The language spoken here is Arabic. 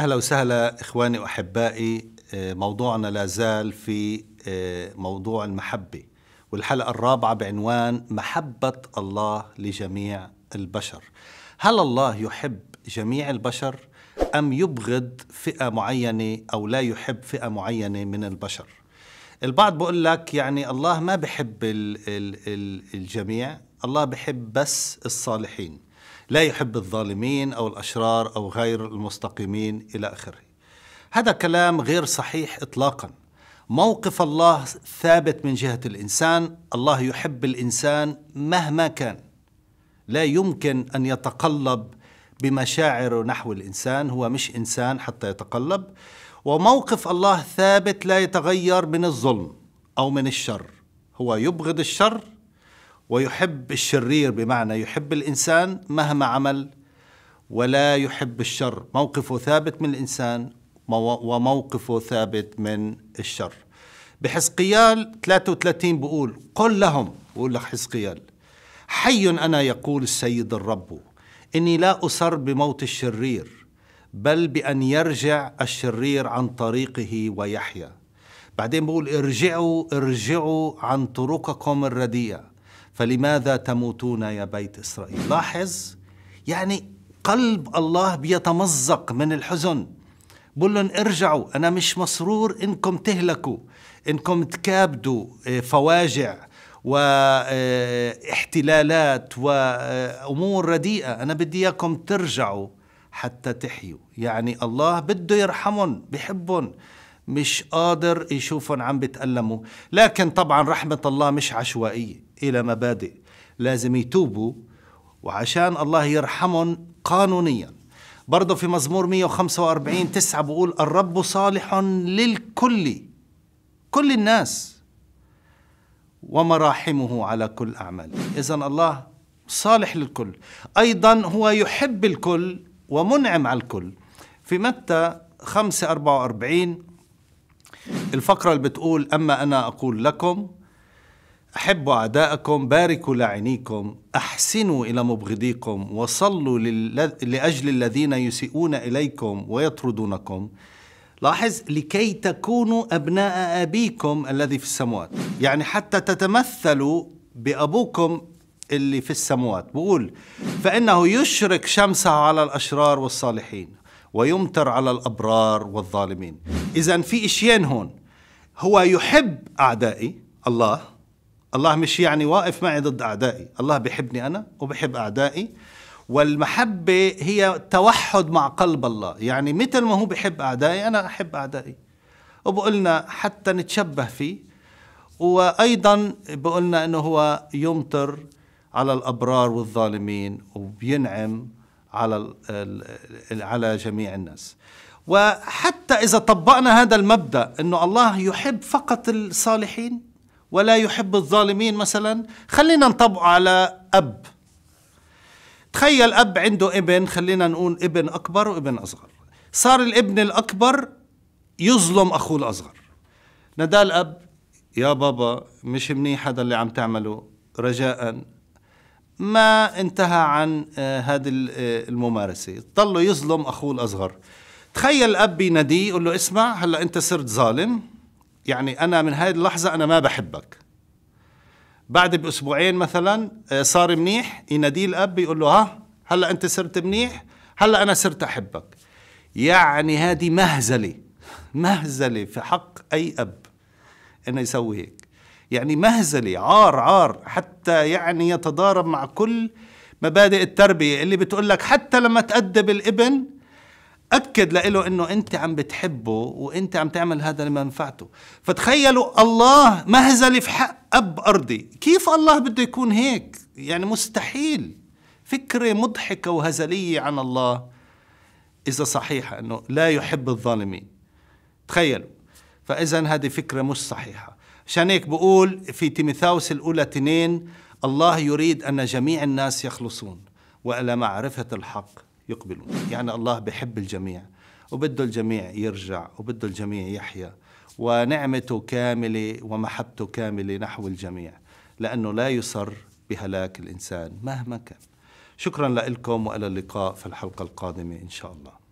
أهلا وسهلا إخواني وأحبائي آه، موضوعنا لا زال في آه، موضوع المحبة والحلقة الرابعة بعنوان محبة الله لجميع البشر هل الله يحب جميع البشر أم يبغض فئة معينة أو لا يحب فئة معينة من البشر البعض بقول لك يعني الله ما بحب الجميع الله بحب بس الصالحين لا يحب الظالمين أو الأشرار أو غير المستقيمين إلى آخره هذا كلام غير صحيح إطلاقا موقف الله ثابت من جهة الإنسان الله يحب الإنسان مهما كان لا يمكن أن يتقلب بمشاعره نحو الإنسان هو مش إنسان حتى يتقلب وموقف الله ثابت لا يتغير من الظلم أو من الشر هو يبغض الشر ويحب الشرير بمعنى يحب الانسان مهما عمل ولا يحب الشر موقفه ثابت من الانسان وموقفه ثابت من الشر بحزقيال 33 بقول قل لهم بقول لك حزقيال حي انا يقول السيد الرب اني لا اسر بموت الشرير بل بان يرجع الشرير عن طريقه ويحيا بعدين بقول ارجعوا ارجعوا عن طرقكم الرديئه فلماذا تموتون يا بيت إسرائيل لاحظ يعني قلب الله بيتمزق من الحزن بقول لهم ارجعوا أنا مش مسرور إنكم تهلكوا إنكم تكابدوا آه، فواجع واحتلالات آه، وأمور آه، رديئة أنا بدي إياكم ترجعوا حتى تحيوا يعني الله بده يرحمهم بحبهم مش قادر يشوفهم عم بتألموا لكن طبعا رحمة الله مش عشوائية إلى مبادئ لازم يتوبوا وعشان الله يرحمهم قانونيا برضه في مزمور 145 تسعة بقول الرب صالح للكل كل الناس ومراحمه على كل أعماله إذا الله صالح للكل أيضا هو يحب الكل ومنعم على الكل في متى 5 44 الفقرة اللي بتقول أما أنا أقول لكم أحبوا أعداءكم باركوا لعينيكم أحسنوا إلى مبغضيكم وصلوا لأجل الذين يسيئون إليكم ويطردونكم لاحظ لكي تكونوا أبناء أبيكم الذي في السموات يعني حتى تتمثلوا بأبوكم اللي في السموات بقول فإنه يشرك شمسه على الأشرار والصالحين ويمطر على الأبرار والظالمين إذا في إشيين هون هو يحب أعدائي الله الله مش يعني واقف معي ضد أعدائي الله بحبني أنا وبحب أعدائي والمحبة هي توحد مع قلب الله يعني مثل ما هو بحب أعدائي أنا أحب أعدائي وبقولنا حتى نتشبه فيه وأيضا بقولنا أنه هو يمطر على الأبرار والظالمين وبينعم على على جميع الناس وحتى إذا طبقنا هذا المبدأ أنه الله يحب فقط الصالحين ولا يحب الظالمين مثلا خلينا نطبقه على أب تخيل أب عنده ابن خلينا نقول ابن أكبر وابن أصغر صار الابن الأكبر يظلم أخوه الأصغر نادى الأب يا بابا مش منيح هذا اللي عم تعمله رجاء ما انتهى عن آه، هذه آه، الممارسة ضله يظلم أخوه الأصغر تخيل الأب يناديه يقول له اسمع هلا أنت صرت ظالم يعني أنا من هاي اللحظة أنا ما بحبك بعد بأسبوعين مثلا آه، صار منيح يناديه الأب يقول له ها هلا أنت صرت منيح هلا أنا صرت أحبك يعني هذه مهزلة مهزلة في حق أي أب أنه يسوي هيك يعني مهزلة عار عار حتى يعني يتضارب مع كل مبادئ التربية اللي بتقول لك حتى لما تأدب الابن أكد له أنه أنت عم بتحبه وأنت عم تعمل هذا لمنفعته فتخيلوا الله مهزلة في حق أب أرضي كيف الله بده يكون هيك يعني مستحيل فكرة مضحكة وهزلية عن الله إذا صحيحة أنه لا يحب الظالمين تخيلوا فإذا هذه فكرة مش صحيحة عشان هيك بقول في تيمثاوس الأولى تنين الله يريد أن جميع الناس يخلصون وإلى معرفة الحق يقبلون يعني الله بحب الجميع وبده الجميع يرجع وبده الجميع يحيا ونعمته كاملة ومحبته كاملة نحو الجميع لأنه لا يصر بهلاك الإنسان مهما كان شكرا لكم وإلى اللقاء في الحلقة القادمة إن شاء الله